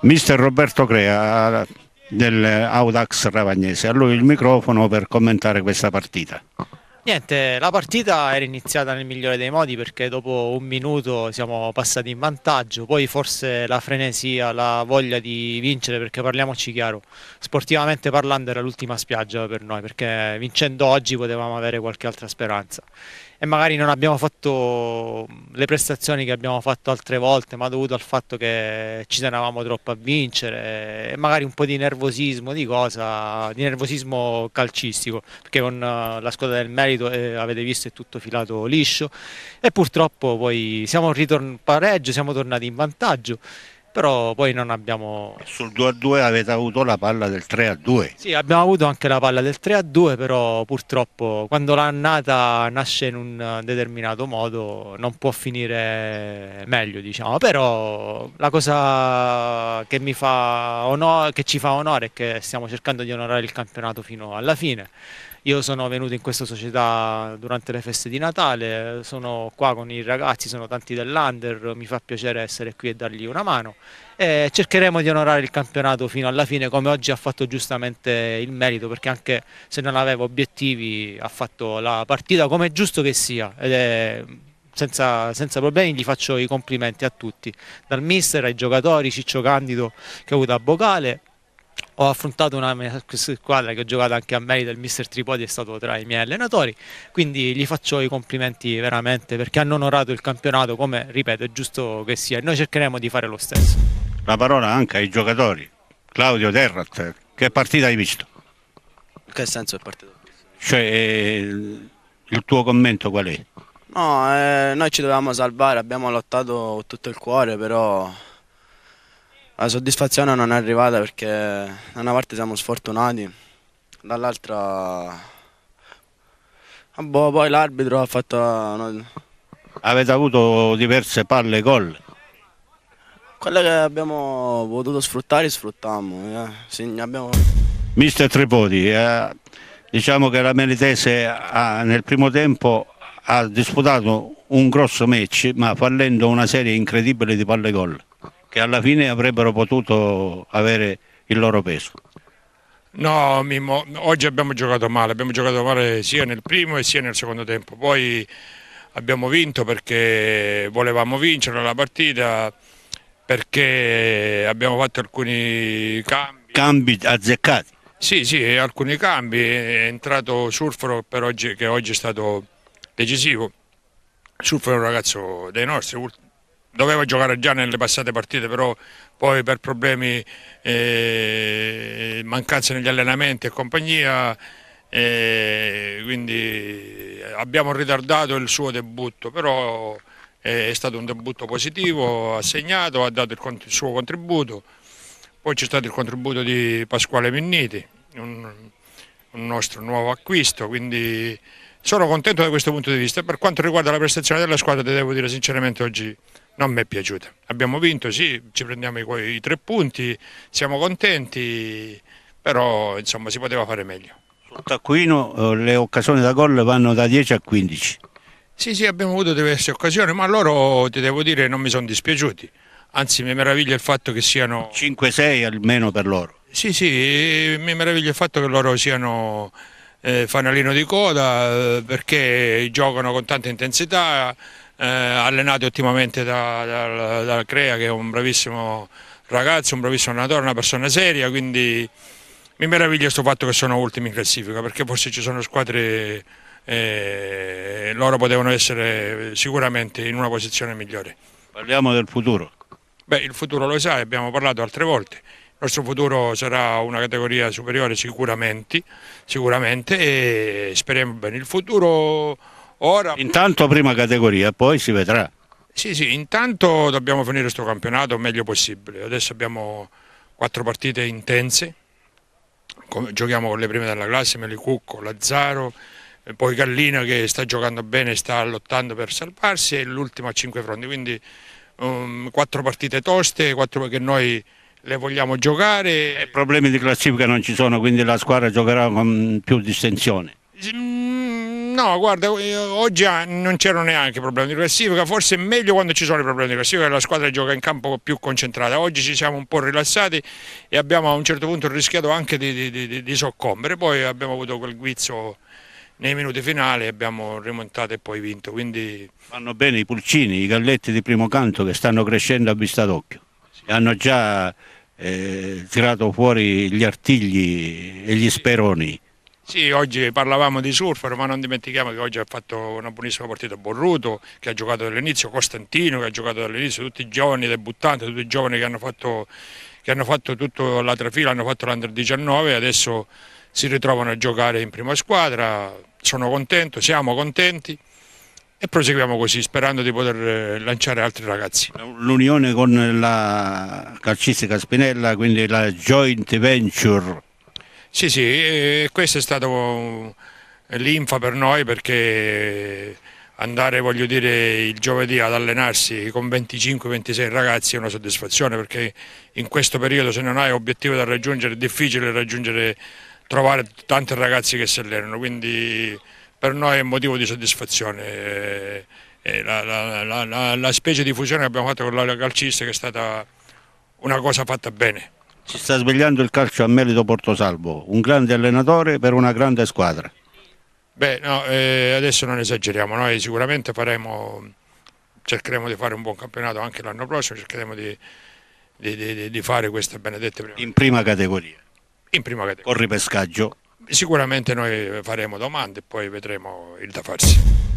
mister Roberto Crea dell'Audax Ravagnese. A lui il microfono per commentare questa partita. Niente, la partita era iniziata nel migliore dei modi perché dopo un minuto siamo passati in vantaggio, poi forse la frenesia, la voglia di vincere, perché parliamoci chiaro, sportivamente parlando era l'ultima spiaggia per noi, perché vincendo oggi potevamo avere qualche altra speranza e magari non abbiamo fatto mm, le prestazioni che abbiamo fatto altre volte, ma dovuto al fatto che ci tenevamo troppo a vincere e magari un po' di nervosismo di cosa, di nervosismo calcistico, perché con eh, la squadra del merito eh, avete visto è tutto filato liscio e purtroppo poi siamo ritornati pareggio, siamo tornati in vantaggio però poi non abbiamo... Sul 2-2 avete avuto la palla del 3-2. Sì, abbiamo avuto anche la palla del 3-2, però purtroppo quando l'annata nasce in un determinato modo non può finire meglio, diciamo. Però la cosa che, mi fa onore, che ci fa onore è che stiamo cercando di onorare il campionato fino alla fine io sono venuto in questa società durante le feste di Natale, sono qua con i ragazzi, sono tanti dell'Under, mi fa piacere essere qui e dargli una mano. E cercheremo di onorare il campionato fino alla fine, come oggi ha fatto giustamente il merito, perché anche se non aveva obiettivi ha fatto la partita come è giusto che sia. Ed è senza, senza, problemi gli faccio i complimenti a tutti, dal mister ai giocatori, Ciccio Candido che ha avuto a Bocale, ho affrontato una squadra che ho giocato anche a merito, il mister Tripodi è stato tra i miei allenatori, quindi gli faccio i complimenti veramente perché hanno onorato il campionato come, ripeto, è giusto che sia e noi cercheremo di fare lo stesso. La parola anche ai giocatori. Claudio Terrat, che partita hai visto? In che senso è partita? Cioè, eh, il tuo commento qual è? No, eh, noi ci dovevamo salvare, abbiamo lottato tutto il cuore, però la soddisfazione non è arrivata perché da una parte siamo sfortunati, dall'altra ah boh, poi l'arbitro ha fatto... Avete avuto diverse palle gol? Quelle che abbiamo potuto sfruttare sfruttammo, eh. sì, abbiamo... Mister Tripodi, eh, diciamo che la Melitese ha, nel primo tempo ha disputato un grosso match ma fallendo una serie incredibile di palle gol che alla fine avrebbero potuto avere il loro peso. No, Mimmo, oggi abbiamo giocato male, abbiamo giocato male sia nel primo sia nel secondo tempo, poi abbiamo vinto perché volevamo vincere la partita, perché abbiamo fatto alcuni cambi. Cambi azzeccati? Sì, sì, alcuni cambi, è entrato Surfro oggi, che oggi è stato decisivo, Surfro è un ragazzo dei nostri, doveva giocare già nelle passate partite, però poi per problemi, eh, mancanze negli allenamenti e compagnia, eh, quindi abbiamo ritardato il suo debutto, però eh, è stato un debutto positivo, ha segnato, ha dato il, il suo contributo. Poi c'è stato il contributo di Pasquale Minniti, un, un nostro nuovo acquisto, quindi sono contento da questo punto di vista. Per quanto riguarda la prestazione della squadra, ti devo dire sinceramente oggi non mi è piaciuta. Abbiamo vinto, sì, ci prendiamo i, i, tre punti, siamo contenti, però insomma si poteva fare meglio. Sul taccuino eh, le occasioni da gol vanno da 10 a 15. Sì, sì, abbiamo avuto diverse occasioni, ma loro ti devo dire non mi sono dispiaciuti. Anzi, mi meraviglia il fatto che siano 5-6 almeno per loro. Sì, sì, mi meraviglia il fatto che loro siano eh, fanalino di coda eh, perché giocano con tanta intensità eh, allenati ottimamente da, da, da, Crea che è un bravissimo ragazzo, un bravissimo allenatore, una persona seria, quindi mi meraviglio questo fatto che sono ultimi in classifica perché forse ci sono squadre eh, loro potevano essere sicuramente in una posizione migliore. Parliamo del futuro. Beh, il futuro lo sai, abbiamo parlato altre volte. Il nostro futuro sarà una categoria superiore sicuramente, sicuramente e speriamo bene. Il futuro Ora... Intanto prima categoria, poi si vedrà. Sì, sì, intanto dobbiamo finire questo campionato il meglio possibile. Adesso abbiamo quattro partite intense, giochiamo con le prime della classe, Melicucco, Lazzaro, poi Gallina che sta giocando bene, sta lottando per salvarsi e l'ultima a cinque fronti, quindi um, quattro partite toste, quattro che noi le vogliamo giocare. E problemi di classifica non ci sono, quindi la squadra giocherà con più distensione. Mm No, guarda, eh, oggi ah, non c'erano neanche problemi di classifica, forse è meglio quando ci sono i problemi di classifica, la squadra gioca in campo più concentrata. Oggi ci siamo un po' rilassati e abbiamo a un certo punto rischiato anche di, di, di, di soccombere, poi abbiamo avuto quel guizzo nei minuti finali abbiamo rimontato e poi vinto. Quindi... Vanno bene i pulcini, i galletti di primo canto che stanno crescendo a vista d'occhio. Hanno già eh, tirato fuori gli artigli e gli speroni. Sì, oggi parlavamo di surfer, ma non dimentichiamo che oggi ha fatto una buonissima partita Borruto, che ha giocato dall'inizio, Costantino che ha giocato dall'inizio, tutti i giovani debuttanti, tutti i giovani che hanno fatto, che hanno fatto tutta la trafila, hanno fatto l'Under 19 e adesso si ritrovano a giocare in prima squadra, sono contento, siamo contenti e proseguiamo così sperando di poter eh, lanciare altri ragazzi. L'unione con la calcistica Spinella, quindi la joint venture sì, sì, questo è stato l'infa per noi perché andare voglio dire, il giovedì ad allenarsi con 25-26 ragazzi è una soddisfazione perché in questo periodo se non hai obiettivo da raggiungere è difficile raggiungere, trovare tanti ragazzi che si allenano, quindi per noi è un motivo di soddisfazione. La, la, la, la specie di fusione che abbiamo fatto con la calcista è stata una cosa fatta bene. Si sta svegliando il calcio a merito Portosalvo, un grande allenatore per una grande squadra. Beh, no, eh, adesso non esageriamo, noi sicuramente faremo, cercheremo di fare un buon campionato anche l'anno prossimo, cercheremo di, di, di, di fare queste benedette prime. In prima categoria. In prima categoria. Con ripescaggio. Sicuramente noi faremo domande e poi vedremo il da farsi.